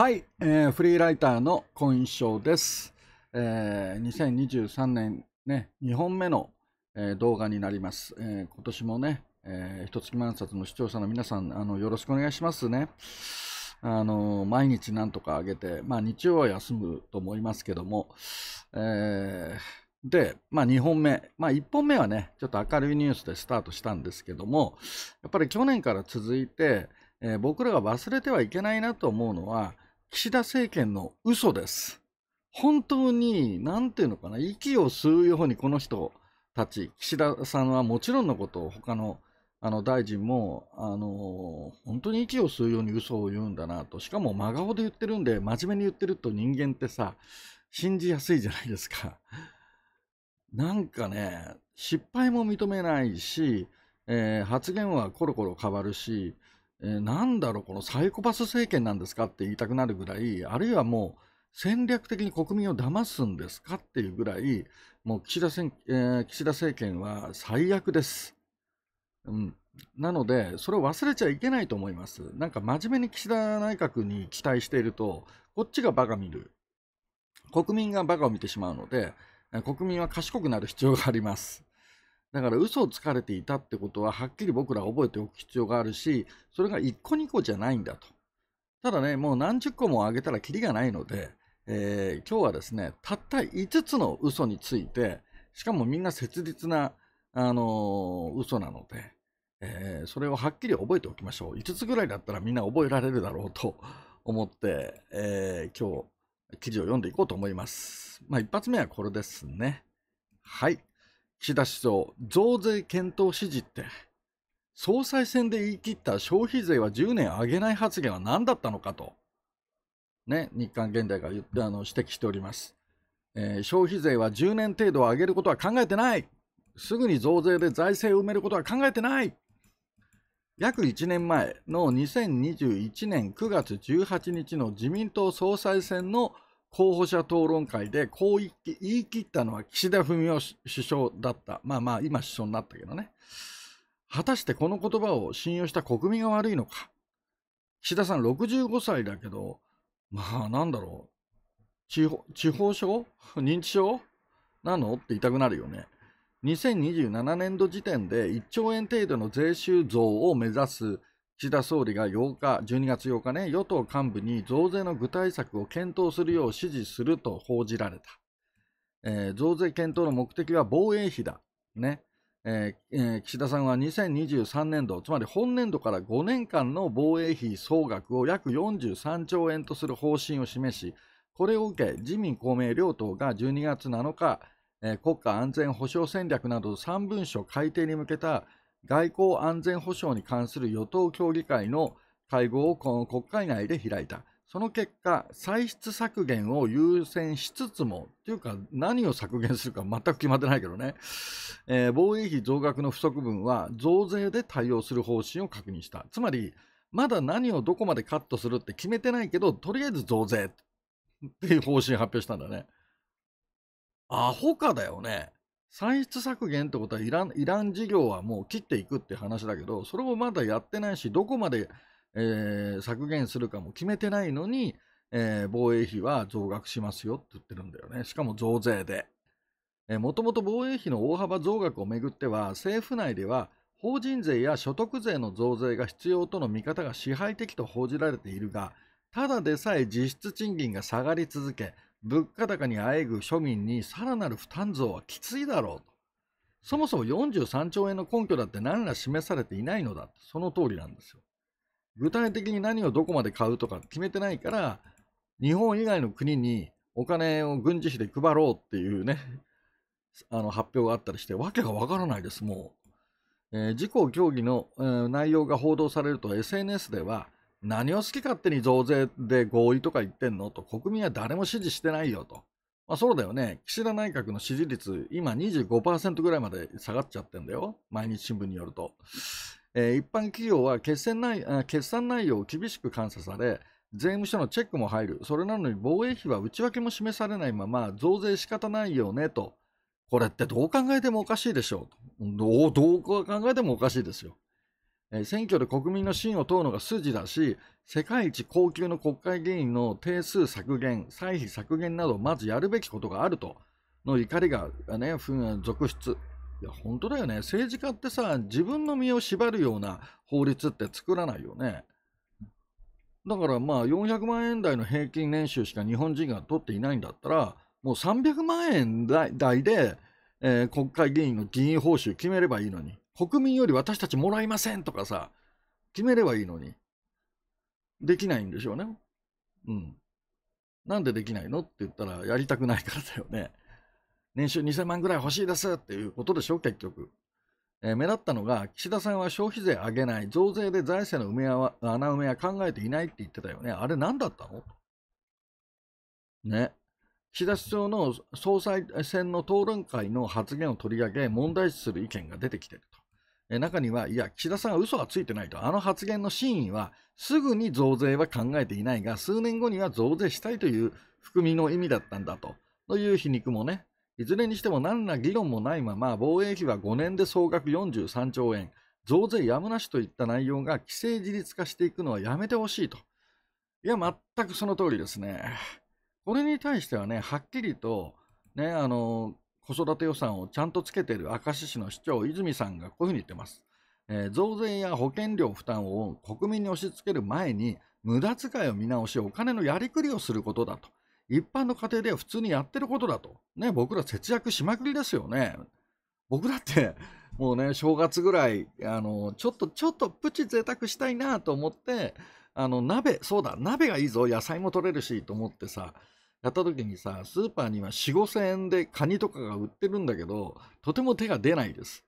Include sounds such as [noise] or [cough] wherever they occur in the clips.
はい、えー、フリーライターの今章です、えー、2023年ね2本目の、えー、動画になります、えー、今年もね、えー、一月満冊の視聴者の皆さんあのよろしくお願いしますねあの毎日なんとか上げて、まあ、日曜は休むと思いますけども、えー、で、まあ、2本目、まあ、1本目はね、ちょっと明るいニュースでスタートしたんですけども、やっぱり去年から続いて、えー、僕らが忘れてはいけないなと思うのは、岸田政権の嘘です。本当に、なんていうのかな、息を吸うようにこの人たち、岸田さんはもちろんのことを、他のあの大臣も、あのー、本当に息を吸うように嘘を言うんだなと、しかも真顔で言ってるんで、真面目に言ってると人間ってさ、信じやすいじゃないですか。なんかね、失敗も認めないし、えー、発言はコロコロ変わるし、えー、なんだろう、このサイコパス政権なんですかって言いたくなるぐらい、あるいはもう戦略的に国民を騙すんですかっていうぐらい、もう岸田,、えー、岸田政権は最悪です。うん、なので、それを忘れちゃいけないと思います。なんか真面目に岸田内閣に期待していると、こっちがバカ見る、国民がバカを見てしまうので、国民は賢くなる必要があります。だから嘘をつかれていたってことははっきり僕ら覚えておく必要があるしそれが1個2個じゃないんだとただねもう何十個もあげたらきりがないので、えー、今日はですねたった5つの嘘についてしかもみんな切実な、あのー、嘘なので、えー、それをはっきり覚えておきましょう5つぐらいだったらみんな覚えられるだろうと [laughs] 思って、えー、今日記事を読んでいこうと思います。まあ、一発目はこれですね。はい。岸田首相、増税検討指示って、総裁選で言い切った消費税は10年上げない発言は何だったのかと、ね、日刊現代が言ってあの指摘しております、えー、消費税は10年程度上げることは考えてない。すぐに増税で財政を埋めることは考えてない。約1年前の2021年9月18日の自民党総裁選の候補者討論会でこう言い切ったのは岸田文雄首相だった。まあまあ、今首相になったけどね。果たしてこの言葉を信用した国民が悪いのか。岸田さん65歳だけど、まあなんだろう。地方地方症認知症なのって言いたくなるよね。2027年度時点で1兆円程度の税収増を目指す岸田総理が8日、12月8日ね、与党幹部に増税の具体策を検討するよう指示すると報じられた。えー、増税検討の目的は防衛費だ。ねえーえー、岸田さんは2023年度、つまり本年度から5年間の防衛費総額を約43兆円とする方針を示し、これを受け、自民・公明両党が12月7日、国家安全保障戦略など3文書改定に向けた外交安全保障に関する与党協議会の会合をこの国会内で開いた。その結果、歳出削減を優先しつつも、というか、何を削減するか全く決まってないけどね、えー、防衛費増額の不足分は増税で対応する方針を確認した。つまり、まだ何をどこまでカットするって決めてないけど、とりあえず増税っていう方針発表したんだね。アホかだよね。歳出削減ってことは、イラン、イラン事業はもう切っていくって話だけど、それもまだやってないし、どこまで、えー、削減するかも決めてないのに、えー、防衛費は増額しますよって言ってるんだよね。しかも増税で。もともと防衛費の大幅増額をめぐっては、政府内では、法人税や所得税の増税が必要との見方が支配的と報じられているが、ただでさえ実質賃金が下がり続け、物価高にあえぐ庶民にさらなる負担増はきついだろうと。そもそも43兆円の根拠だって何ら示されていないのだと、その通りなんですよ。具体的に何をどこまで買うとか決めてないから、日本以外の国にお金を軍事費で配ろうっていうね、[laughs] あの発表があったりして、わけがわからないです、もう。えー、自公協議の、えー、内容が報道されると SNS では、何を好き勝手に増税で合意とか言ってんのと、国民は誰も支持してないよと。まあ、そうだよね。岸田内閣の支持率、今25%ぐらいまで下がっちゃってんだよ。毎日新聞によると。えー、一般企業は決算内決算内容を厳しく監査され、税務署のチェックも入る。それなのに防衛費は内訳も示されないまま、増税仕方ないよねと。これってどう考えてもおかしいでしょう。どう、どう考えてもおかしいですよ。選挙で国民の信を問うのが筋だし、世界一高級の国会議員の定数削減、歳費削減など、まずやるべきことがあるとの怒りが、ね、続出。いや、本当だよね。政治家ってさ、自分の身を縛るような法律って作らないよね。だからまあ、400万円台の平均年収しか日本人が取っていないんだったら、もう300万円台で、えー、国会議員の議員報酬決めればいいのに。国民より私たちもらいませんとかさ、決めればいいのに。できないんでしょうね。うん。なんでできないのって言ったら、やりたくないからだよね。年収2000万ぐらい欲しいですっていうことでしょ、結局。えー、目立ったのが、岸田さんは消費税上げない、増税で財政の埋めわ穴埋めは考えていないって言ってたよね。あれ何だったのね。岸田首相の総裁選の討論会の発言を取り上げ、問題視する意見が出てきてる。中には、いや、岸田さんは嘘はついてないと、あの発言の真意は、すぐに増税は考えていないが、数年後には増税したいという含みの意味だったんだと、という皮肉もね、いずれにしても何ら議論もないまま、防衛費は5年で総額43兆円、増税やむなしといった内容が既成事実化していくのはやめてほしいと。いや、全くその通りですね。これに対してはね、はっきりと、ね、あの、子育て予算をちゃんとつけている明石市の市長、泉さんがこういうふうに言ってます。えー、増税や保険料負担を国民に押し付ける前に、無駄遣いを見直し、お金のやりくりをすることだと。一般の家庭では普通にやってることだと。ね、僕ら節約しまくりですよね。僕だって、もうね、正月ぐらい、あの、ちょっと、ちょっとプチ贅沢したいなと思って、あの、鍋、そうだ、鍋がいいぞ、野菜も取れるし、と思ってさ、やった時にさ、スーパーには4、5000円でカニとかが売ってるんだけど、とても手が出ないです。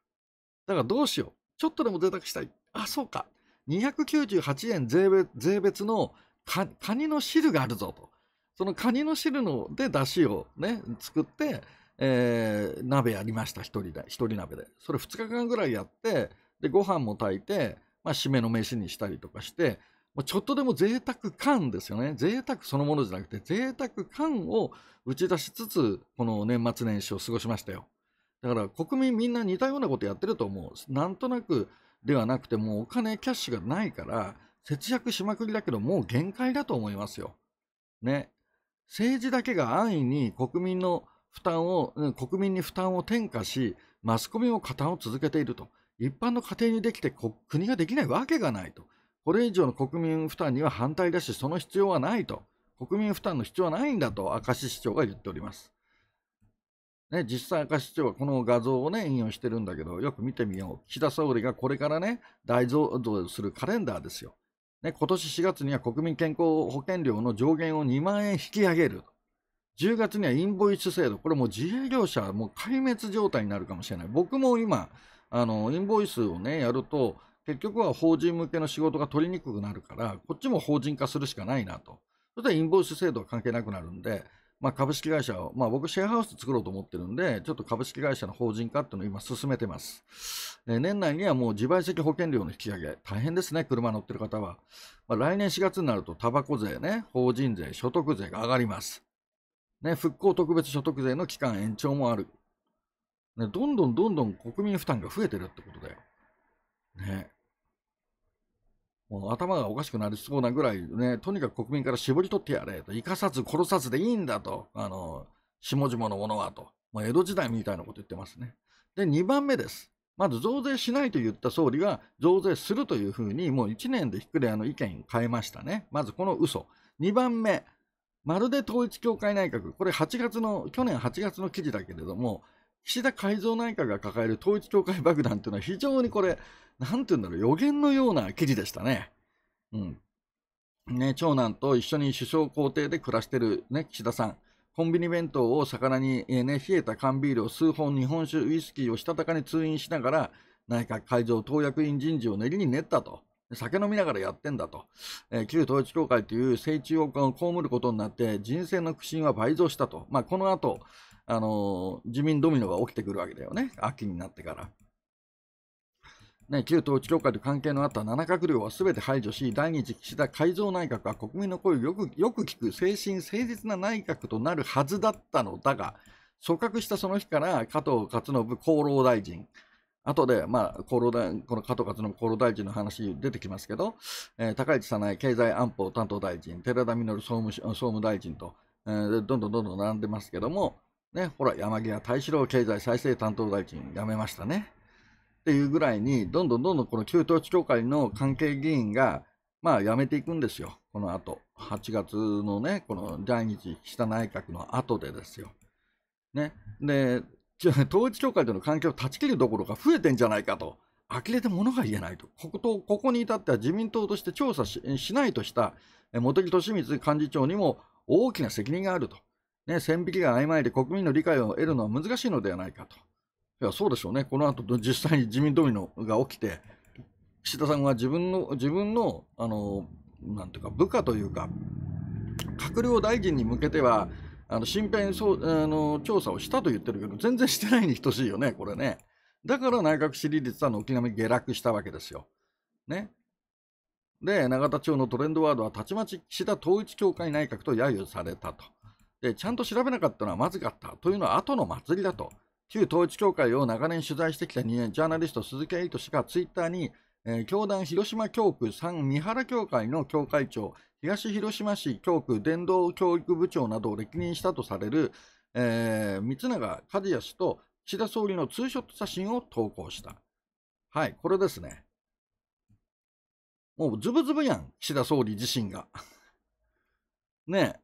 だからどうしよう。ちょっとでも贅沢したい。あ、そうか。298円税別税別のカニの汁があるぞと。そのカニの汁ので出汁をね、作って、えー、鍋やりました、一人で、一人鍋で。それ2日間ぐらいやって、で、ご飯も炊いて、まあ、締めの飯にしたりとかして、もうちょっとでも贅沢感ですよね。贅沢そのものじゃなくて、贅沢感を打ち出しつつ、この年末年始を過ごしましたよ。だから国民みんな似たようなことやってると思う。なんとなくではなくて、もうお金、キャッシュがないから、節約しまくりだけど、もう限界だと思いますよ。ね。政治だけが安易に国民の負担を、国民に負担を転嫁し、マスコミも加担を続けていると。一般の家庭にできて国ができないわけがないと。これ以上の国民負担には反対だし、その必要はないと、国民負担の必要はないんだと明石市長が言っております。ね、実際、明石市長はこの画像を、ね、引用してるんだけど、よく見てみよう、岸田総理がこれから、ね、大増増するカレンダーですよ。ね、今年4月には国民健康保険料の上限を2万円引き上げる。10月にはインボイス制度、これもう自営業者、もう壊滅状態になるかもしれない。僕も今、あのインボイスをね、やると、結局は法人向けの仕事が取りにくくなるから、こっちも法人化するしかないなと。それでインボイス制度は関係なくなるんで、まあ、株式会社を、まあ、僕、シェアハウス作ろうと思ってるんで、ちょっと株式会社の法人化っていうのを今進めてます。え年内にはもう自賠責保険料の引き上げ、大変ですね、車乗ってる方は。まあ、来年4月になると、タバコ税ね、法人税、所得税が上がります。ね、復興特別所得税の期間延長もある。ね、どんどんどんどん国民負担が増えてるってことだよ。ね、もう頭がおかしくなりそうなぐらいね、とにかく国民から絞り取ってやれと、生かさず殺さずでいいんだと、あの、下々のものはと、江戸時代みたいなこと言ってますね。で、2番目です。まず増税しないと言った総理が増税するというふうに、もう1年でひっくりあの意見を変えましたね。まずこの嘘。2番目、まるで統一教会内閣、これ8月の、去年8月の記事だけれども、岸田改造内閣が抱える統一教会爆弾というのは非常にこれ、なんて言うんだろう、予言のような記事でしたね。うん。ね、長男と一緒に首相公邸で暮らしてる、ね、岸田さん。コンビニ弁当を魚に、えー、ね、冷えた缶ビールを数本日本酒ウイスキーをしたたかに通院しながら内閣改造党役員人事を練りに練ったと。酒飲みながらやってんだと、えー、旧統一教会という王冠を被ることになって人生の苦心は倍増したと、まあ、この後、あの、自民ドミノが起きてくるわけだよね。秋になってから。ね、旧統一教会と関係のあった7閣僚はすべて排除し、第2次岸田改造内閣は国民の声をよくよく聞く、精神誠実な内閣となるはずだったのだが、組閣したその日から加藤勝信厚労大臣、後で、まあ、厚労大この加藤勝信厚労大臣の話出てきますけど、えー、高市早苗経済安保担当大臣、寺田稔総務総務大臣と、えー、どんどんどんどん並んでますけども、ね、ほら、山際大志郎経済再生担当大臣辞めましたね。っていうぐらいに、どんどんどんどんこの旧統一教会の関係議員が、まあ、辞めていくんですよ。この後。8月のね、このた内閣の後でですよ。ね。で、統一教会との関係を断ち切るどころか増えてんじゃないかと。呆れて物が言えないと。こことここに至っては自民党として調査しないとした茂木敏光幹事長にも大きな責任があると。ね、線引きが曖昧で国民の理解を得るのは難しいのではないかと。いや、そうでしょうね。この後、実際に自民ドミノが起きて、岸田さんは自分の、自分の、あの、なんていうか、部下というか、閣僚大臣に向けては、あの、身辺そうあの調査をしたと言ってるけど、全然してないに等しいよね、これね。だから内閣支持率は軒並み下落したわけですよ。ね。で、永田町のトレンドワードは、たちまち岸田統一教会内閣と揶揄されたと。で、ちゃんと調べなかったのはまずかったというのは後の祭りだと。旧統一教会を長年取材してきたジャーナリスト鈴木エイト氏がツイッターに、えー、教団広島教区三三原教会の教会長、東広島市教区伝道教育部長などを歴任したとされる、えー、三永和也氏と岸田総理のツーショット写真を投稿した。はい、これですね。もうズブズブやん、岸田総理自身が。[laughs] ね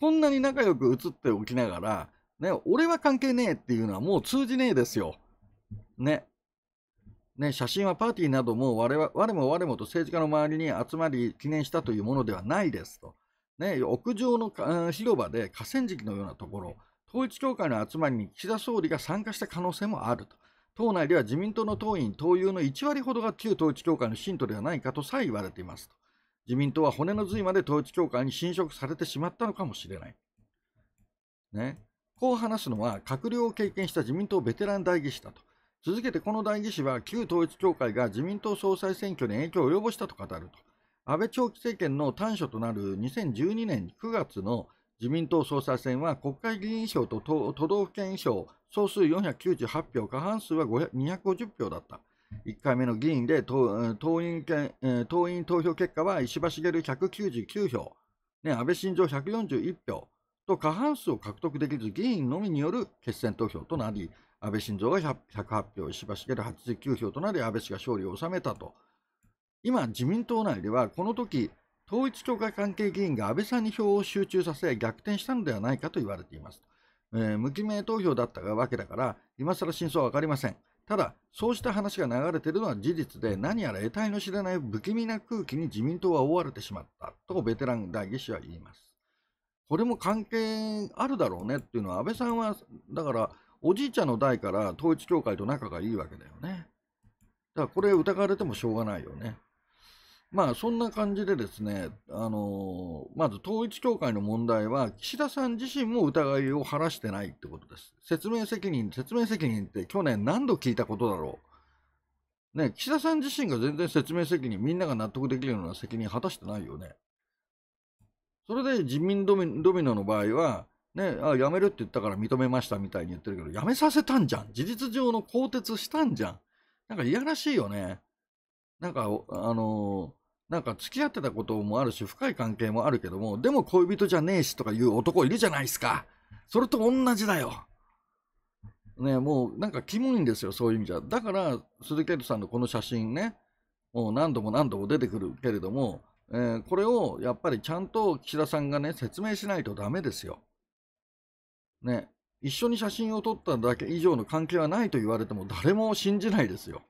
こんなに仲良く写っておきながら、ね、俺は関係ねえっていうのはもう通じねえですよ。ね。ね、写真はパーティーなども我我も我もと政治家の周りに集まり記念したというものではないですと。ね、屋上の、広場で河川敷のようなところ、統一教会の集まりに岸田総理が参加した可能性もあると。党内では自民党の党員、党友の1割ほどが旧統一教会の信徒ではないかとさえ言われていますと。自民党は骨の髄まで統一教会に侵食されてしまったのかもしれない。ね、こう話すのは、閣僚を経験した自民党ベテラン代議士だと。続けてこの代議士は、旧統一教会が自民党総裁選挙に影響を及ぼしたと語ると。安倍長期政権の短所となる2012年9月の自民党総裁選は国会議員票と都道府県票総数498票、過半数は250票だった。1回目の議員で党党員党員投票結果は石破茂199票、ね、安倍晋三141票と過半数を獲得できず、議員のみによる決選投票となり、安倍晋三が108票、石破茂89票となり、安倍氏が勝利を収めたと。今、自民党内では、この時統一教会関係議員が安倍さんに票を集中させ、逆転したのではないかと言われています。えー、無記名投票だったわけだから、今更真相は分かりません。ただ、そうした話が流れているのは事実で、何やら得体の知れない不気味な空気に自民党は覆われてしまったとベテラン代議士は言います。これも関係あるだろうねっていうのは、安倍さんは、だから、おじいちゃんの代から統一教会と仲がいいわけだよね。だからこれ疑われてもしょうがないよね。まあそんな感じでですね、あのまず統一教会の問題は、岸田さん自身も疑いを晴らしてないってことです。説明責任、説明責任って去年何度聞いたことだろう。ね、岸田さん自身が全然説明責任、みんなが納得できるような責任果たしてないよね。それで自民ドミドミノの場合は、ね、あ辞めるって言ったから認めましたみたいに言ってるけど、辞めさせたんじゃん。事実上の更迭したんじゃん。なんかいやらしいよね。なんか、あのなんか付き合ってたこともあるし、深い関係もあるけども、でも恋人じゃねえしとかいう男いるじゃないですか。それと同じだよ。ね、もうなんかキモいんですよ、そういう意味じゃ。だから、鈴木エトさんのこの写真ね、もう何度も何度も出てくるけれども、えー、これをやっぱりちゃんと岸田さんがね、説明しないとダメですよ。ね、一緒に写真を撮っただけ以上の関係はないと言われても誰も信じないですよ。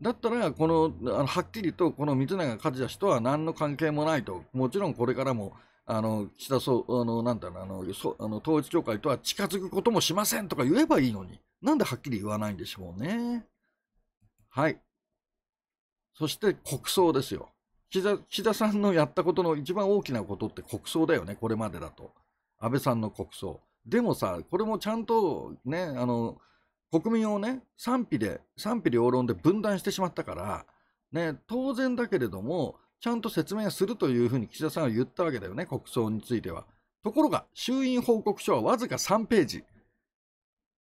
だったら、この、あのはっきりと、この三永和也氏とは何の関係もないと、もちろんこれからも、あの、岸田総、あの、なんだろう、あの、そあの統一教会とは近づくこともしませんとか言えばいいのに、なんではっきり言わないんでしょうね。はい。そして国葬ですよ。岸田岸田さんのやったことの一番大きなことって国葬だよね、これまでだと。安倍さんの国葬。でもさ、これもちゃんとね、あの、国民をね、賛否で、賛否両論で分断してしまったから、ね、当然だけれども、ちゃんと説明するというふうに岸田さんは言ったわけだよね、国葬については。ところが、衆院報告書はわずか3ページ。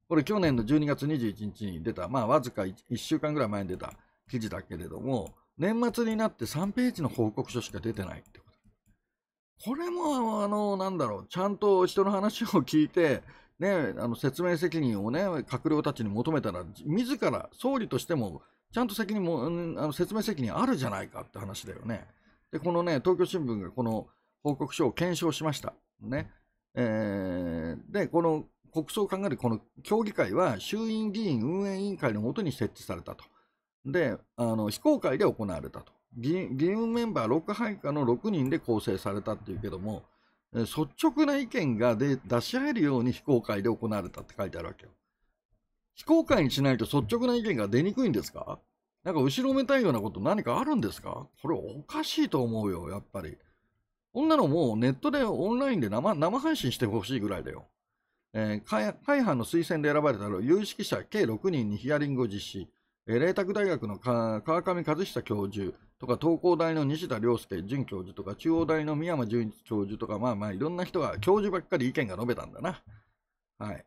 これ、去年の12月21日に出た、まあ、わずか 1, 1週間ぐらい前に出た記事だけれども、年末になって3ページの報告書しか出てないってこと。これも、あの、なんだろう、ちゃんと人の話を聞いて、ね、あの説明責任を、ね、閣僚たちに求めたら、自ら総理としても、ちゃんと責任も、うん、あの説明責任あるじゃないかって話だよね。で、このね、東京新聞がこの報告書を検証しました。ね。えー、で、この国葬を考えるこの協議会は衆院議員運営委員会のもとに設置されたと。で、あの、非公開で行われたと。議員メンバー6配下の6人で構成されたっていうけども、率直な意見が出し合えるように非公開で行われたって書いてあるわけよ。非公開にしないと率直な意見が出にくいんですかなんか後ろめたいようなこと何かあるんですかこれおかしいと思うよ、やっぱり。こんなのもうネットでオンラインで生配信してほしいぐらいだよ。えー、会派の推薦で選ばれた有識者計6人にヒアリングを実施。えー、麗澤大学の川上和久教授、とか、東工大の西田亮介准教授とか、中央大の宮山純一教授とか、まあまあいろんな人が、教授ばっかり意見が述べたんだな。はい。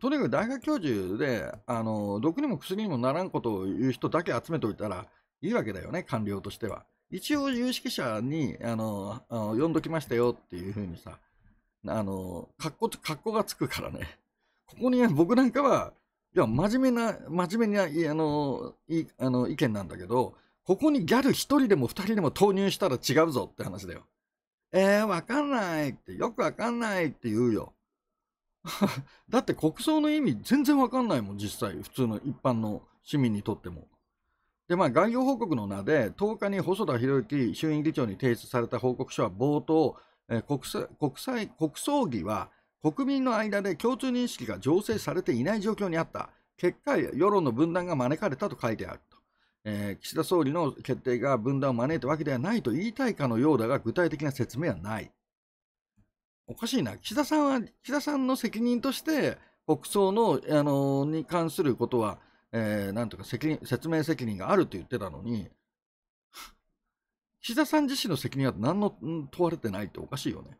とにかく大学教授で、あの、毒にも薬にもならんことを言う人だけ集めておいたらいいわけだよね、官僚としては。一応有識者に、あの、あの呼んどきましたよっていうふうにさ、あの、格好、格好がつくからね。ここに僕なんかは、いや、真面目な、真面目な、あの、いあの意見なんだけど、ここにギャル1人でも2人でも投入したら違うぞって話だよ。えー、わかんないって、よくわかんないって言うよ。[laughs] だって国葬の意味全然わかんないもん、実際。普通の一般の市民にとっても。で、まあ、概要報告の名で、10日に細田博之衆院議長に提出された報告書は冒頭、えー、国国際国葬儀は国民の間で共通認識が醸成されていない状況にあった。結果、世論の分断が招かれたと書いてある。えー、岸田総理の決定が分断を招いたわけではないと言いたいかのようだが、具体的な説明はない。おかしいな、岸田さんは、岸田さんの責任として、国葬の、あのー、に関することは、えー、なんとか責任説明責任があると言ってたのに、岸田さん自身の責任は何の問われてないっておかしいよね。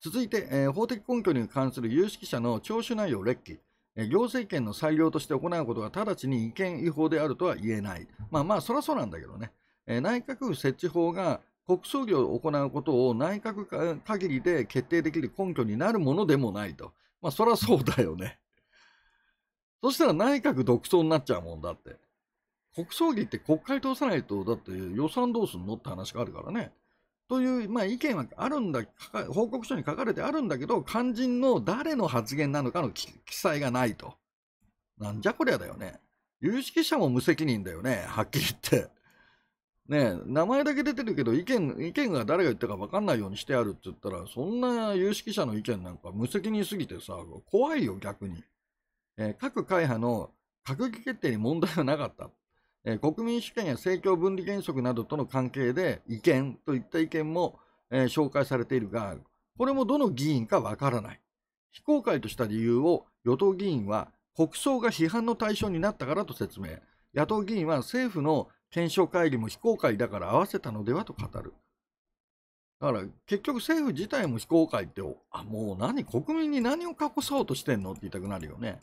続いて、えー、法的根拠に関する有識者の聴取内容列記。行政権の裁量として行うことが直ちに違憲違法であるとは言えない。まあまあ、そりゃそうなんだけどね。内閣府設置法が国葬儀を行うことを内閣限りで決定できる根拠になるものでもないと。まあ、そりゃそうだよね。[laughs] そしたら内閣独走になっちゃうもんだって。国葬儀って国会通さないと、だって予算どうすんのって話があるからね。という、まあ、意見はあるんだ、報告書に書かれてあるんだけど、肝心の誰の発言なのかの記載がないと。なんじゃこりゃだよね。有識者も無責任だよね、はっきり言って。ね名前だけ出てるけど、意見、意見が誰が言ったか分かんないようにしてあるって言ったら、そんな有識者の意見なんか無責任すぎてさ、怖いよ、逆に。えー、各会派の閣議決定に問題はなかった。えー、国民主権や政教分離原則などとの関係で違憲といった意見も、えー、紹介されているが、これもどの議員かわからない。非公開とした理由を与党議員は国葬が批判の対象になったからと説明。野党議員は政府の検証会議も非公開だから合わせたのではと語る。だから結局政府自体も非公開って、あ、もう何、国民に何を隠そうとしてんのって言いたくなるよね。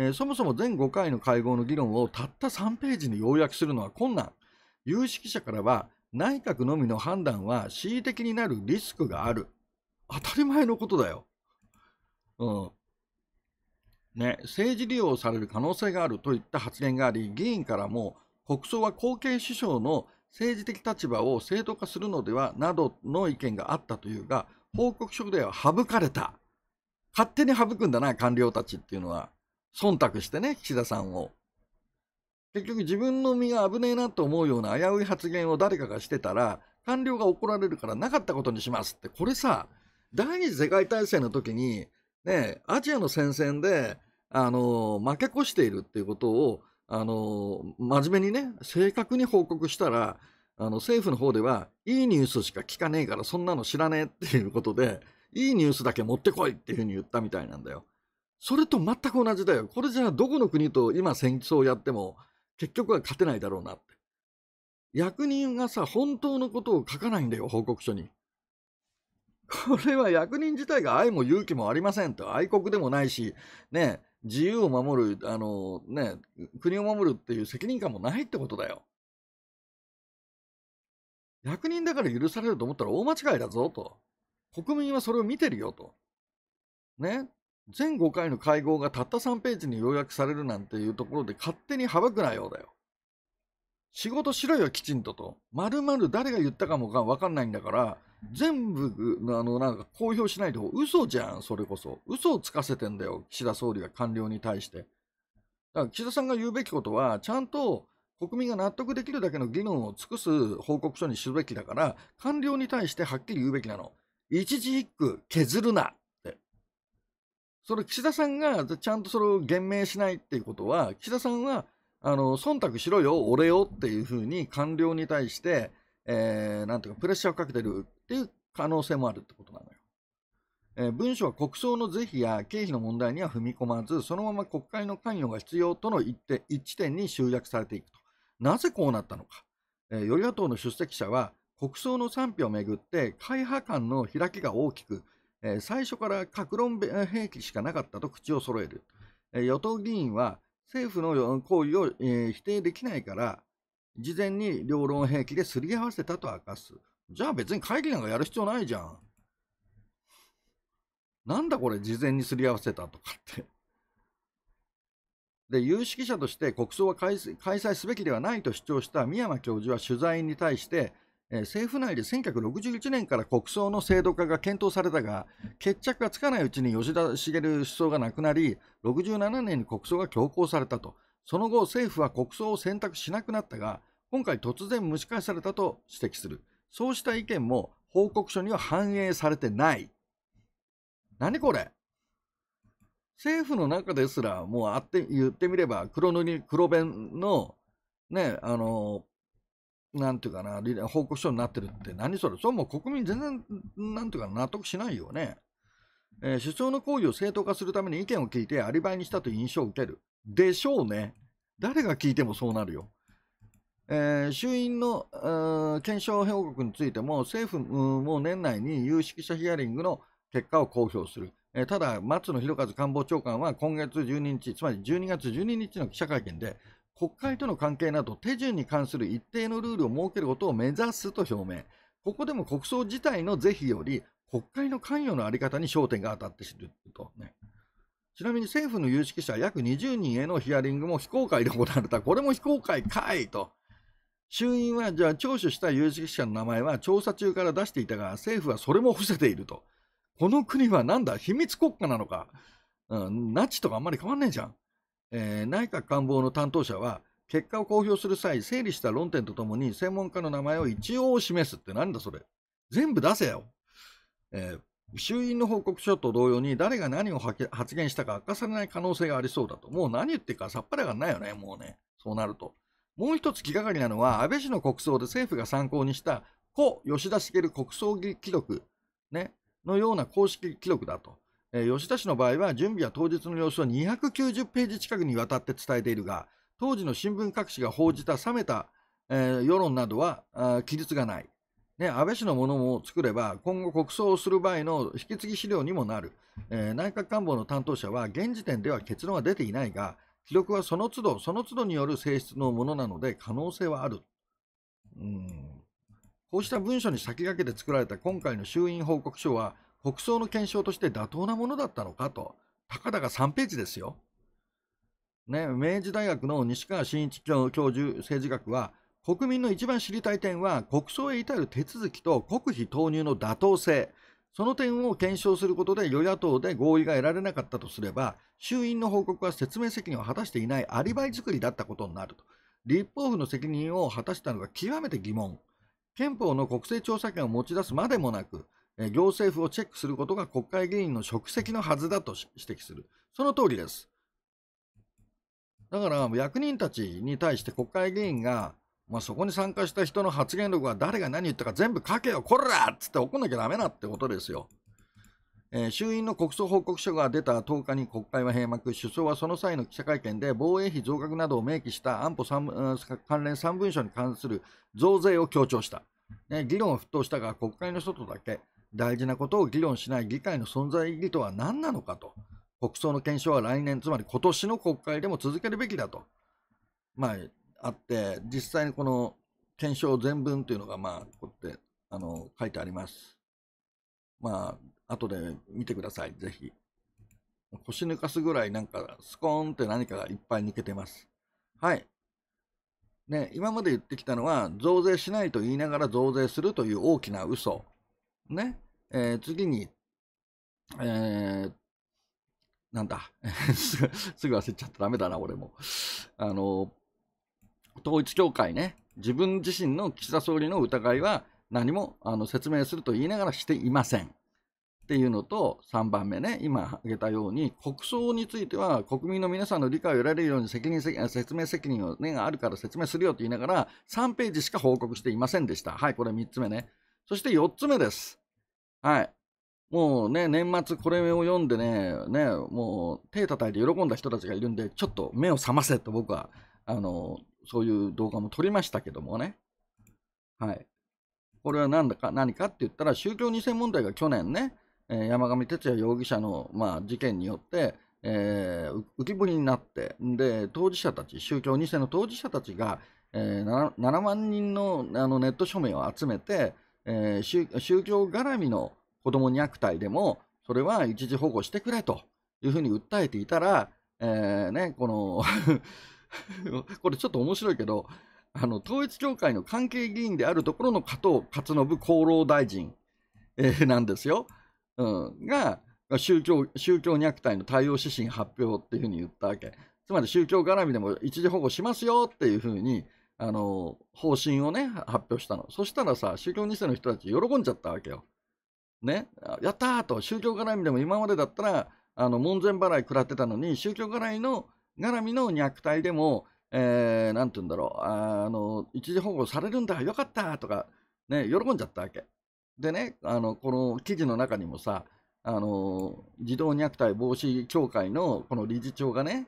えー、そもそも全5回の会合の議論をたった3ページに要約するのは困難。有識者からは、内閣のみの判断は恣意的になるリスクがある。当たり前のことだよ。うん。ね、政治利用される可能性があるといった発言があり、議員からも、国葬は後継首相の政治的立場を正当化するのではなどの意見があったというが、報告書では省かれた。勝手に省くんだな、官僚たちっていうのは。忖度してね、岸田さんを。結局自分の身が危ねえなと思うような危うい発言を誰かがしてたら、官僚が怒られるからなかったことにしますって、これさ、第二次世界大戦の時に、ね、アジアの戦線で、あの、負け越しているっていうことを、あの、真面目にね、正確に報告したら、あの、政府の方では、いいニュースしか聞かねえから、そんなの知らねえっていうことで、いいニュースだけ持ってこいっていうふうに言ったみたいなんだよ。それと全く同じだよ。これじゃどこの国と今戦争をやっても結局は勝てないだろうなって。役人がさ、本当のことを書かないんだよ、報告書に。これは役人自体が愛も勇気もありませんと。愛国でもないし、ね、自由を守る、あの、ね、国を守るっていう責任感もないってことだよ。役人だから許されると思ったら大間違いだぞと。国民はそれを見てるよと。ね。全5回の会合がたった3ページに要約されるなんていうところで勝手に省くなようだよ。仕事しろよきちんとと。まるまる誰が言ったかもがわかんないんだから、全部、あの、なんか公表しないで嘘じゃん、それこそ。嘘をつかせてんだよ、岸田総理が官僚に対して。だから岸田さんが言うべきことは、ちゃんと国民が納得できるだけの議論を尽くす報告書にすべきだから、官僚に対してはっきり言うべきなの。一字一句削るな。その岸田さんがちゃんとそれを言明しないっていうことは、岸田さんは、あの、忖度しろよ、俺よっていうふうに官僚に対して、えー、なんていうか、プレッシャーをかけてるっていう可能性もあるってことなのよ。えー、文書は国葬の是非や経費の問題には踏み込まず、そのまま国会の関与が必要との一点一点に集約されていくと。なぜこうなったのか。えー、与野党の出席者は、国葬の賛否をめぐって、会派間の開きが大きく、え最初から格論兵器しかなかったと口を揃える。え与党議員は政府の行為を、え否定できないから、事前に両論兵器ですり合わせたと明かす。じゃあ別に会議なんかやる必要ないじゃん。なんだこれ、事前にすり合わせたとかって。で、有識者として国葬は開催すべきではないと主張した宮間教授は取材に対して、政府内で1961年から国葬の制度化が検討されたが決着がつかないうちに吉田茂首相が亡くなり67年に国葬が強行されたとその後政府は国葬を選択しなくなったが今回突然蒸し返されたと指摘するそうした意見も報告書には反映されてない何これ政府の中ですらもうあって言ってみれば黒塗り黒弁のねあのなんていうかな、報告書になってるって何それ、それも国民全然、なんていうか納得しないよね。えー、首相の行為を正当化するために意見を聞いてアリバイにしたという印象を受ける。でしょうね。誰が聞いてもそうなるよ。えー、衆院の、検証報告についても、政府も年内に有識者ヒアリングの結果を公表する。えー、ただ、松野博一官房長官は今月12日、つまり12月12日の記者会見で、国会との関係など手順に関する一定のルールを設けることを目指すと表明。ここでも国葬自体の是非より、国会の関与の在り方に焦点が当たっていると、ね。ちなみに政府の有識者約20人へのヒアリングも非公開で行われた。これも非公開かいと。衆院は、じゃあ聴取した有識者の名前は調査中から出していたが、政府はそれも伏せていると。この国はなんだ秘密国家なのか。うん、ナチとかあんまり変わんねえじゃん。えー、内閣官房の担当者は、結果を公表する際、整理した論点とともに専門家の名前を一応示すってなんだそれ。全部出せよ。えー、衆院の報告書と同様に誰が何を発言したか明かされない可能性がありそうだと。もう何言ってるかさっぱりがないよね、もうね。そうなると。もう一つ気がかりなのは、安倍氏の国葬で政府が参考にした故吉田茂国葬記録、ね、のような公式記録だと。吉田氏の場合は準備や当日の様子を290ページ近くにわたって伝えているが、当時の新聞各紙が報じた冷めた、えー、世論などは記述がない。ね、安倍氏のものも作れば、今後国葬をする場合の引き継ぎ資料にもなる、えー、内閣官房の担当者は、現時点では結論は出ていないが、記録はその都度、その都度による性質のものなので、可能性はある。うんこうした文書に先駆けて作られた今回の衆院報告書は、国葬の検証として妥当なものだったのかと、たかだか3ページですよ。ね、明治大学の西川慎一教授政治学は、国民の一番知りたい点は、国葬へ至る手続きと国費投入の妥当性、その点を検証することで与野党で合意が得られなかったとすれば、衆院の報告は説明責任を果たしていないアリバイ作りだったことになると。立法府の責任を果たしたのが極めて疑問。憲法の国政調査権を持ち出すまでもなく、行政府をチェックすることが国会議員の職責のはずだと指摘する。その通りです。だから、役人たちに対して国会議員が、まあ、そこに参加した人の発言力は誰が何言ったか全部書けよ、こらっつって怒んなきゃだめなってことですよ。えー、衆院の国葬報告書が出た10日に国会は閉幕、首相はその際の記者会見で防衛費増額などを明記した安保関連3文書に関する増税を強調した、ね、議論を沸騰したが国会の外だけ大事なことを議論しない議会の存在意義とは何なのかと、国葬の検証は来年、つまり今年の国会でも続けるべきだと、まあ、あって、実際にこの検証全文というのが、まあ、こうやってあの書いてあります。まあ、後で見てください、ぜひ。腰抜かすぐらい、なんか、スコーンって何かがいっぱい抜けてます。はい。ね、今まで言ってきたのは、増税しないと言いながら増税するという大きな嘘。ね。えー、次に、えー、なんだすぐ、[laughs] すぐ忘れちゃったらダメだな、俺も。あの、統一教会ね、自分自身の岸田総理の疑いは何もあの説明すると言いながらしていません。っていうのと、3番目ね、今挙げたように、国葬については国民の皆さんの理解を得られるように責任説明責任を、ね、があるから説明するよと言いながら、3ページしか報告していませんでした。はい、これ3つ目ね。そして4つ目です。はい。もうね、年末これを読んでね、ね、もう手叩いて喜んだ人たちがいるんで、ちょっと目を覚ませと僕は、あの、そういう動画も撮りましたけどもね。はい。これは何だか、何かって言ったら、宗教2世問題が去年ね、え山上哲也容疑者の、まあ、事件によって、えー、浮き彫りになって、で、当事者たち、宗教2世の当事者たちが、えー、7, 7万人のあのネット署名を集めて、えー、宗宗教絡みの子ども虐待でも、それは一時保護してくれというふうに訴えていたら、えー、ね、この [laughs] これちょっと面白いけど、あの統一教会の関係議員であるところの加藤勝信厚労大臣、えー、なんですよ、うん、が宗教宗教虐待の対応指針発表っていうふうに言ったわけ。つまり宗教絡みでも一時保護しますよっていうふうにあの、方針をね、発表したの。そしたらさ、宗教2世の人たち喜んじゃったわけよ。ね、やったーと、宗教絡みでも今までだったら、あの、門前払い食らってたのに、宗教絡みの、絡みの虐待でも、えー、なんて言うんだろう、あの、一時保護されるんだ、よかったーとか、ね、喜んじゃったわけ。でね、あの、この記事の中にもさ、あの、児童虐待防止協会のこの理事長がね、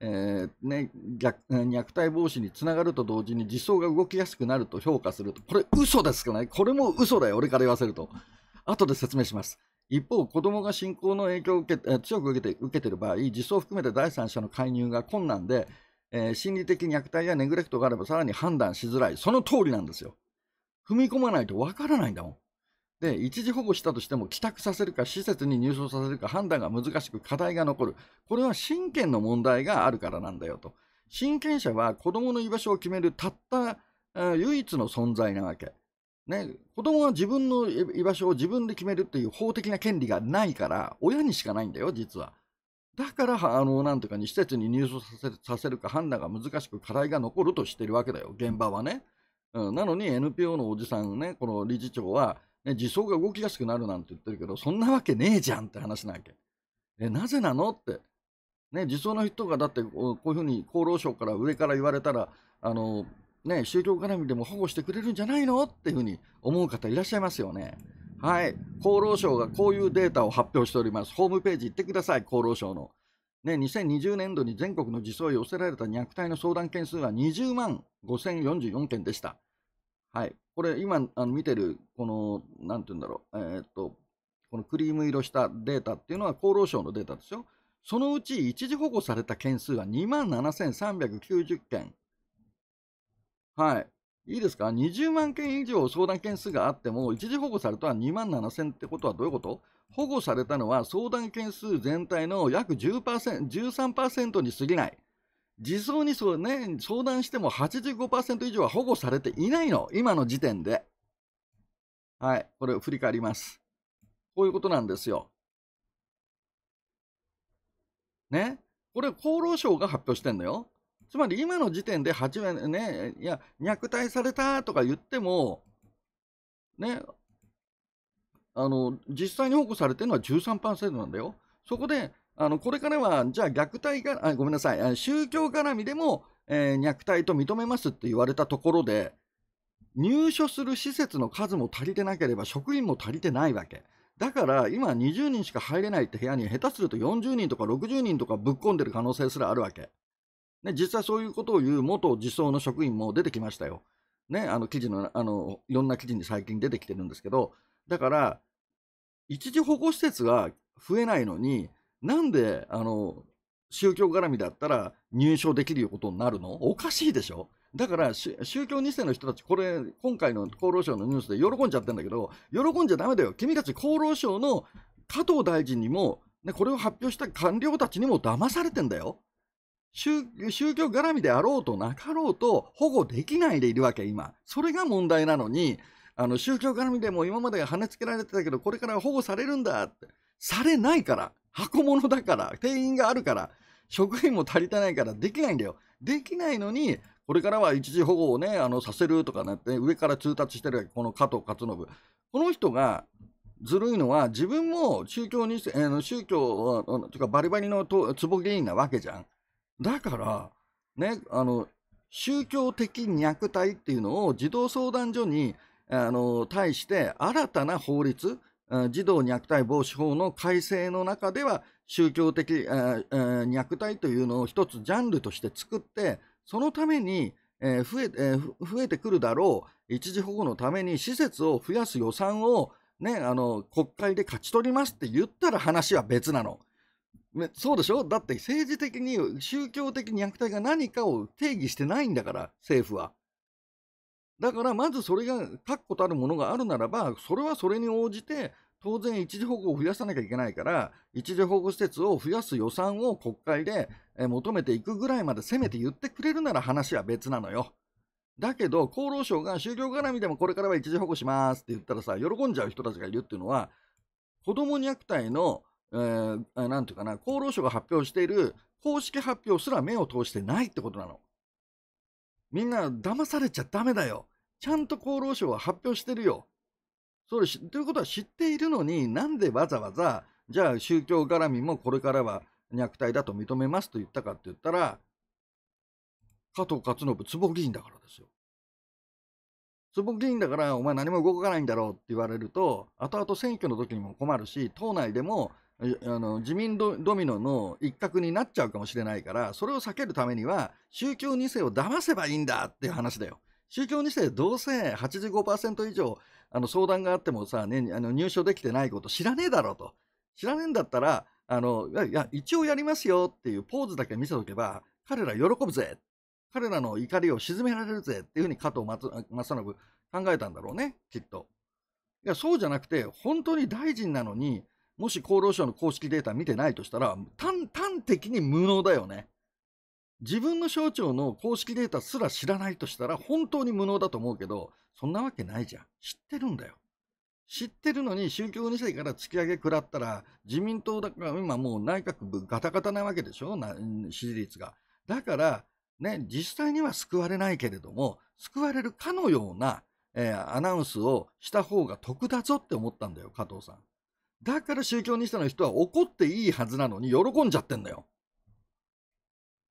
えーね、虐待防止につながると同時に児相が動きやすくなると評価するとこれ嘘ですかねこれも嘘だよ俺から言わせると後で説明します一方子どもが信仰の影響を受け強く受けて受けている場合児相を含めて第三者の介入が困難で、えー、心理的虐待やネグレクトがあればさらに判断しづらいその通りなんですよ踏み込まないとわからないんだもんで、一時保護したとしても帰宅させるか施設に入所させるか判断が難しく課題が残る。これは親権の問題があるからなんだよと。親権者は子供の居場所を決めるたった唯一の存在なわけ。ね、子供は自分の居場所を自分で決めるっていう法的な権利がないから、親にしかないんだよ、実は。だから、あの、なんとかに施設に入所させるか判断が難しく課題が残るとしてるわけだよ、現場はね。うん、なのに NPO のおじさんね、この理事長は、ね、自走が動きやすくなるなんて言ってるけど、そんなわけねえじゃんって話なわけ。え、なぜなのって。ね、自走の人がだってこういうふうに厚労省から上から言われたら、あの、ね、宗教絡みでも保護してくれるんじゃないのっていうふうに思う方いらっしゃいますよね。はい。厚労省がこういうデータを発表しております。ホームページ行ってください、厚労省の。ね、2020年度に全国の児相へ寄せられた虐待の相談件数は20万5044件でした。はい。これ、今あの見てる、この、なんて言うんだろう、えー、っと、このクリーム色したデータっていうのは厚労省のデータですよ。そのうち一時保護された件数が2万7390件。はい。いいですか ?20 万件以上相談件数があっても、一時保護されたのは2万7000ってことはどういうこと保護されたのは相談件数全体の約10% 13%に過ぎない。実相にそう、ね、相談しても85%以上は保護されていないの、今の時点で。はい、これを振り返ります。こういうことなんですよ。ね、これ、厚労省が発表してんのよ。つまり今の時点で8名、ね、いや、虐待されたとか言っても、ね、あの実際に保護されてるのは13%なんだよ。そこであのこれからは、じゃあ虐待が、あごめんなさい、宗教絡みでも、えー、虐待と認めますって言われたところで、入所する施設の数も足りてなければ、職員も足りてないわけ。だから今20人しか入れないって部屋に下手すると40人とか60人とかぶっ込んでる可能性すらあるわけ。ね、実際そういうことを言う元自走の職員も出てきましたよ。ね、あの記事の、あの、いろんな記事に最近出てきてるんですけど、だから、一時保護施設が増えないのに、なんで、あの、宗教絡みだったら入賞できることになるのおかしいでしょだから宗教2世の人たち、これ、今回の厚労省のニュースで喜んじゃってるんだけど、喜んじゃだめだよ。君たち厚労省の加藤大臣にも、ね、これを発表した官僚たちにも騙されてんだよ。宗教絡みであろうとなかろうと保護できないでいるわけ、今。それが問題なのに、あの宗教絡みでも今まで跳ねつけられてたけど、これから保護されるんだって。されないから。箱物だから、定員があるから、職員も足りてないからできないんだよ。できないのに、これからは一時保護をね、あのさせるとかなって、ね、上から通達してるこの加藤勝信。この人がずるいのは、自分も宗教に、えー、宗教、とかバリバリのボ議員なわけじゃん。だから、ね、あの、宗教的虐待っていうのを児童相談所にあの対して新たな法律児童虐待防止法の改正の中では宗教的虐待というのを一つジャンルとして作ってそのために増え増えてくるだろう一時保護のために施設を増やす予算を、ね、あの国会で勝ち取りますって言ったら話は別なの。そうでしょだって政治的に宗教的虐待が何かを定義してないんだから政府は。だからまずそれが確固たるものがあるならば、それはそれに応じて、当然一時保護を増やさなきゃいけないから、一時保護施設を増やす予算を国会で求めていくぐらいまでせめて言ってくれるなら話は別なのよ。だけど、厚労省が就業絡みでもこれからは一時保護しますって言ったらさ、喜んじゃう人たちがいるっていうのは、子供虐待の、えー、なんていうかな、厚労省が発表している公式発表すら目を通してないってことなの。みんな騙されちゃダメだよ。ちゃんと厚労省は発表してるよ。それということは知っているのになんでわざわざじゃあ宗教絡みもこれからは虐待だと認めますと言ったかって言ったら加藤勝信坪議員だからですよ。坪議員だからお前何も動かないんだろうって言われると後々選挙の時にも困るし党内でもあの自民ドミノの一角になっちゃうかもしれないから、それを避けるためには、宗教2世を騙せばいいんだっていう話だよ。宗教2世、どうせ85%以上あの相談があってもさ、ね、あの入所できてないこと知らねえだろうと。知らねえんだったら、あのいや一応やりますよっていうポーズだけ見せとけば、彼ら喜ぶぜ。彼らの怒りを鎮められるぜっていうふうに加藤正信考えたんだろうね、きっと。いや、そうじゃなくて、本当に大臣なのに、もし厚労省の公式データ見てないとしたら、端的に無能だよね。自分の省庁の公式データすら知らないとしたら、本当に無能だと思うけど、そんなわけないじゃん。知ってるんだよ。知ってるのに宗教2世から突き上げ食らったら、自民党だから今もう内閣部ガタガタなわけでしょ、支持率が。だから、ね、実際には救われないけれども、救われるかのような、えー、アナウンスをした方が得だぞって思ったんだよ、加藤さん。だから宗教2世の人は怒っていいはずなのに喜んじゃってんだよ。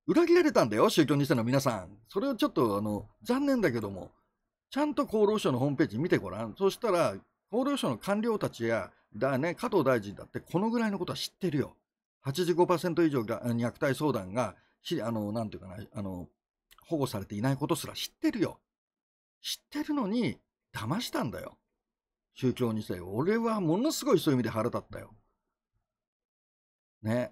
裏切られたんだよ、宗教2世の皆さん。それをちょっとあの残念だけども、ちゃんと厚労省のホームページ見てごらん。そしたら、厚労省の官僚たちや、だね、加藤大臣だってこのぐらいのことは知ってるよ。85%以上が虐待相談が、あの、なんていうかな、あの、保護されていないことすら知ってるよ。知ってるのに、騙したんだよ。宗教2世。俺はものすごいそういう意味で腹立ったよ。ね。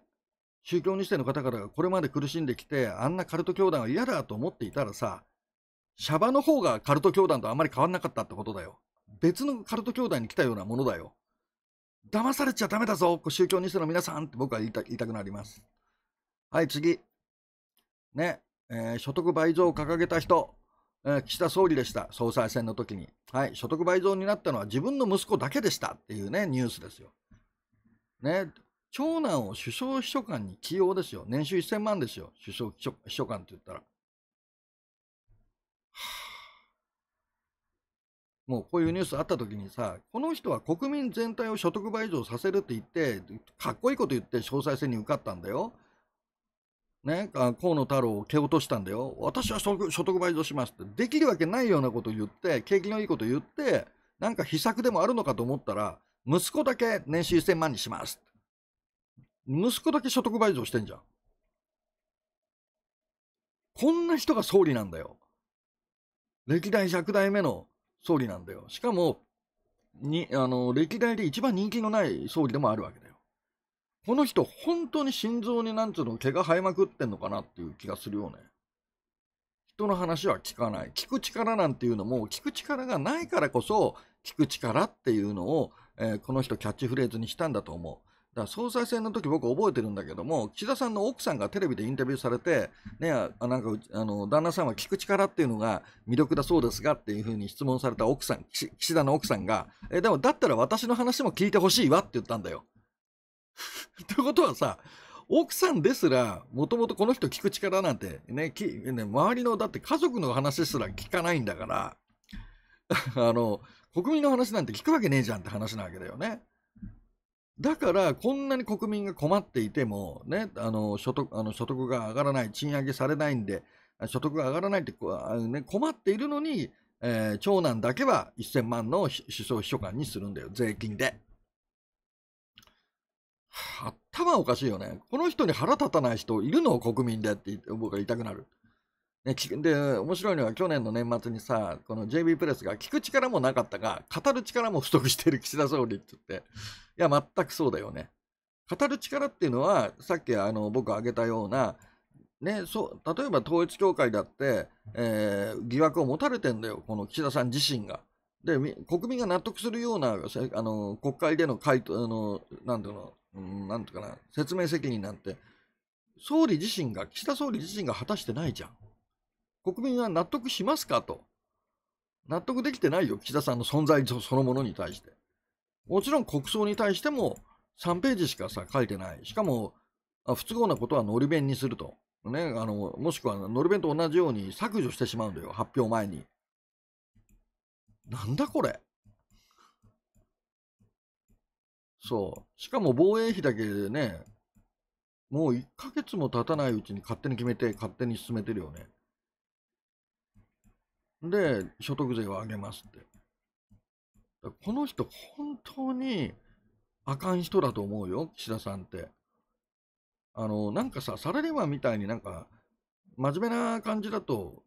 宗教2世の方々がこれまで苦しんできて、あんなカルト教団は嫌だと思っていたらさ、シャバの方がカルト教団とあんまり変わんなかったってことだよ。別のカルト教団に来たようなものだよ。騙されちゃダメだぞ、宗教2世の皆さんって僕は言いた言いたくなります。はい、次。ね、えー、所得倍増を掲げた人、岸田総理でした、総裁選の時に、はい、所得倍増になったのは自分の息子だけでしたっていうね、ニュースですよ。ね、長男を首相秘書官に起用ですよ、年収1000万ですよ、首相秘書官って言ったら。はあ、もうこういうニュースあった時にさ、この人は国民全体を所得倍増させるって言って、かっこいいこと言って、総裁選に受かったんだよ。ね、河野太郎を蹴落としたんだよ、私は所得倍増しますって、できるわけないようなことを言って、景気のいいことを言って、なんか秘策でもあるのかと思ったら、息子だけ年収1000万にします息子だけ所得倍増してんじゃん。こんな人が総理なんだよ。歴代100代目の総理なんだよ。しかも、にあの歴代で一番人気のない総理でもあるわけだよ。この人、本当に心臓になんつうの、毛が生えまくってんのかなっていう気がするよね。人の話は聞かない。聞く力なんていうのも、聞く力がないからこそ、聞く力っていうのを、えー、この人キャッチフレーズにしたんだと思う。だから総裁選の時僕覚えてるんだけども、岸田さんの奥さんがテレビでインタビューされて、ね、あなんかあの旦那さんは聞く力っていうのが魅力だそうですがっていうふうに質問された奥さん、岸田の奥さんが、えでもだったら私の話も聞いてほしいわって言ったんだよ。ということはさ、奥さんですら、もともとこの人聞く力なんてね、ね、周りの、だって家族の話すら聞かないんだから、[laughs] あの、国民の話なんて聞くわけねえじゃんって話なわけだよね。だから、こんなに国民が困っていても、ね、あの、所得、あの、所得が上がらない、賃上げされないんで、所得が上がらないって、ね、困っているのに、えー、長男だけは1000万の首相秘書官にするんだよ、税金で。頭おかしいよね。この人に腹立たない人いるの国民でってって僕は言いたくなる。ね、で、面白いのは去年の年末にさ、この JB プレスが聞く力もなかったが、語る力も不足している岸田総理って言って、いや、全くそうだよね。語る力っていうのは、さっきあの僕挙げたような、ね、そう例えば統一教会だって、えー、疑惑を持たれてんだよ、この岸田さん自身が。で、国民が納得するようなあの国会での回答あのなんていうのうん、なんとかな、説明責任なんて、総理自身が、岸田総理自身が果たしてないじゃん。国民は納得しますかと。納得できてないよ、岸田さんの存在そのものに対して。もちろん国葬に対しても3ページしかさ、書いてない。しかも、不都合なことはのり弁にすると。ね、あの、もしくはのり弁と同じように削除してしまうんだよ、発表前に。なんだこれ。そう。しかも防衛費だけでね、もう1ヶ月も経たないうちに勝手に決めて、勝手に進めてるよね。で、所得税を上げますって。この人、本当にあかん人だと思うよ、岸田さんって。あの、なんかさ、サラリーマンみたいになんか、真面目な感じだと、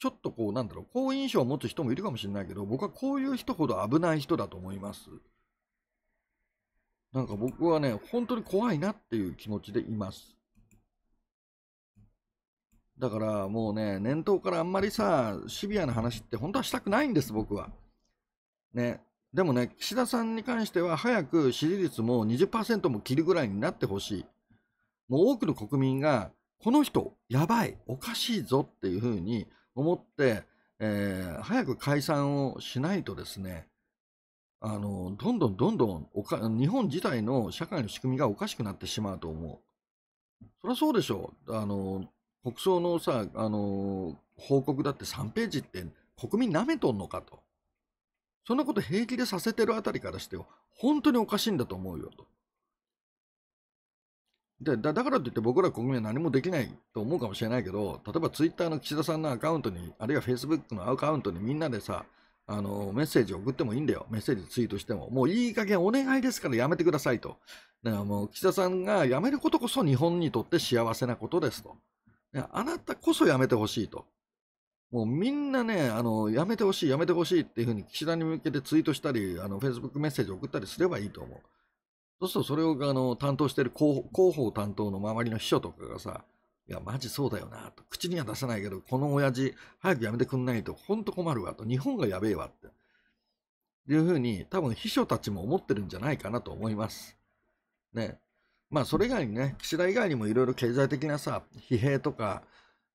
ちょっとこう、なんだろう、好印象を持つ人もいるかもしれないけど、僕はこういう人ほど危ない人だと思います。なんか僕はね、本当に怖いなっていう気持ちでいます。だからもうね、年頭からあんまりさ、シビアな話って本当はしたくないんです、僕は。ね。でもね、岸田さんに関しては早く支持率も20%も切るぐらいになってほしい。もう多くの国民が、この人、やばい、おかしいぞっていうふうに思って、えー、早く解散をしないとですね、あの、どんどんどんどんおか、日本自体の社会の仕組みがおかしくなってしまうと思う。そりゃそうでしょう。あの、国葬のさ、あの、報告だって3ページって国民舐めとんのかと。そんなこと平気でさせてるあたりからして本当におかしいんだと思うよと。でだだからといって僕ら国民は何もできないと思うかもしれないけど、例えばツイッターの岸田さんのアカウントに、あるいはフェイスブックのアカウントにみんなでさ、あの、メッセージ送ってもいいんだよ。メッセージツイートしても。もういい加減お願いですからやめてくださいと。だからもう岸田さんが辞めることこそ日本にとって幸せなことですと。あなたこそ辞めてほしいと。もうみんなね、あの、やめてほしい、やめてほしいっていうふうに岸田に向けてツイートしたり、あの、Facebook メッセージ送ったりすればいいと思う。そうするとそれをあの担当してる広報担当の周りの秘書とかがさ、いや、マジそうだよな、と。口には出さないけど、この親父、早くやめてくんないと、ほんと困るわ、と。日本がやべえわ、って。いうふうに、多分秘書たちも思ってるんじゃないかなと思います。ね。まあ、それ以外にね、岸田以外にもいろいろ経済的なさ、疲弊とか、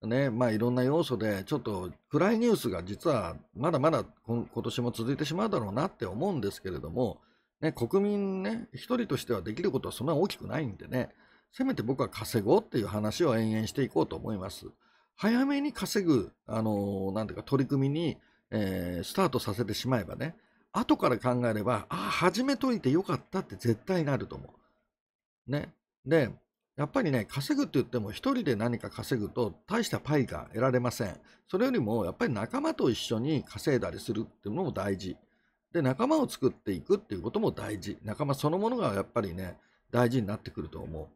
ね、まあいろんな要素で、ちょっと暗いニュースが実はまだまだ今年も続いてしまうだろうなって思うんですけれども、ね、国民ね、一人としてはできることはそんな大きくないんでね、せめて僕は稼ごうっていう話を延々していこうと思います。早めに稼ぐ、あのなんていうか、取り組みに、えー、スタートさせてしまえばね、後から考えれば、ああ、始めといてよかったって絶対なると思う。ね。で、やっぱりね、稼ぐって言っても、一人で何か稼ぐと、大したパイが得られません。それよりも、やっぱり仲間と一緒に稼いだりするっていうのも大事。で、仲間を作っていくっていうことも大事。仲間そのものがやっぱりね、大事になってくると思う。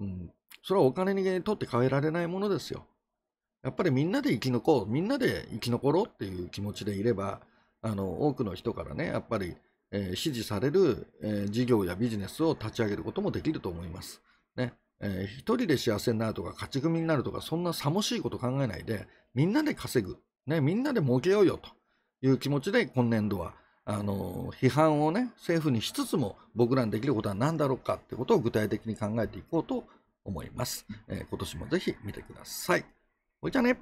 うん。それはお金に取って変えられないものですよ。やっぱりみんなで生き抜こう、みんなで生き残ろうっていう気持ちでいれば、あの、多くの人からね、やっぱり、えー、支持される、えー、事業やビジネスを立ち上げることもできると思います。ね。えー、一人で幸せになるとか、勝ち組になるとか、そんなさもしいこと考えないで、みんなで稼ぐ。ね、みんなで儲けようよという気持ちで今年度はあの批判をね政府にしつつも僕らにできることは何だろうかってことを具体的に考えていこうと思います。えー、今年もぜひ見てください。おいじゃね